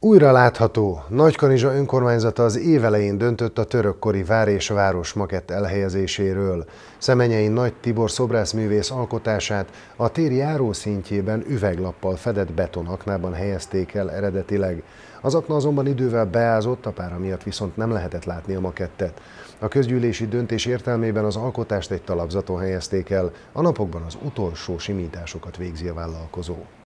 Újra látható, Nagykanizsa önkormányzata az évelején döntött a törökkori vár és város makett elhelyezéséről. Szemenyei Nagy Tibor szobrászművész alkotását a tér járószintjében üveglappal fedett betonaknában helyezték el eredetileg. Az akna azonban idővel beázott, a pára miatt viszont nem lehetett látni a makettet. A közgyűlési döntés értelmében az alkotást egy talapzaton helyezték el, a napokban az utolsó simításokat végzi a vállalkozó.